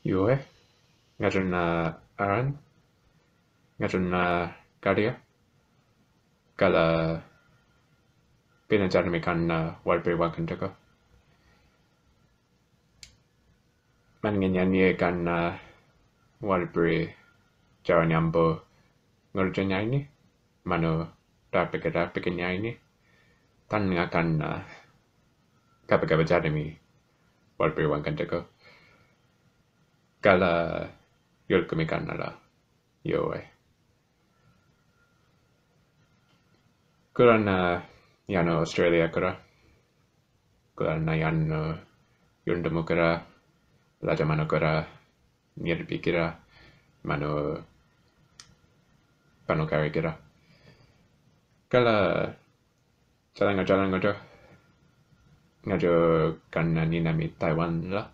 Yue, ngajun na uh, aran, ngajun na uh, karya, kala kan na uh, warpe wakan teko. Man ye kan na warpe jaran yambo ngerjanya ini, mano rapike-rapikenya ini, tan ngakan na kapag-kapag jarami warpe wakan teko kala yolkami kannala yoe. na yano Australia Kura na yano yundamu kara. Lajamano kara. Nirbi kira. Mano panukari kira. Kala jalan ngajalan ngajo ngajo kanna ninami Taiwan lah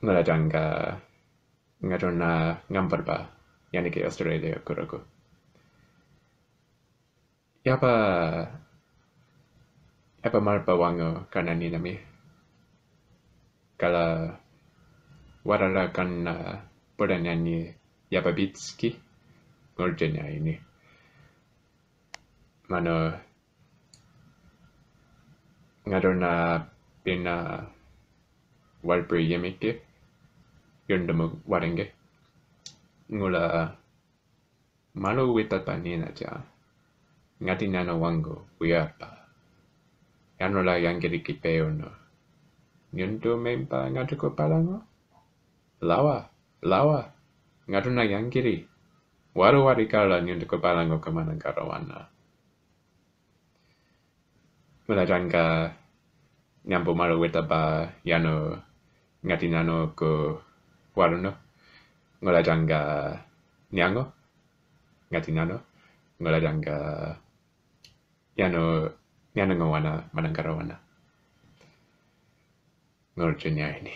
nararanka ba, yani yanike australia kuraku yapa yapa marpa wango kana nami kala warara kana poranani yapa bitski ngorjenya ini mano ngaruna pina yemi ke 연름을 mo 게 ngula malo wita panina cha ngati nano wango wiapa yano la yangeri kipeo no nyuntu mempa ngatu ko palango lawa lawa ngatu na kiri waru wari kala nyuntu ko palango kamana karawana mula jangka nyampo wita ba yano ngati nano ko w u a r n o ngolajanga nyango, ngatinano, ngolajanga yano yano ngawana manangarawana. n g o r a j o n y a ini.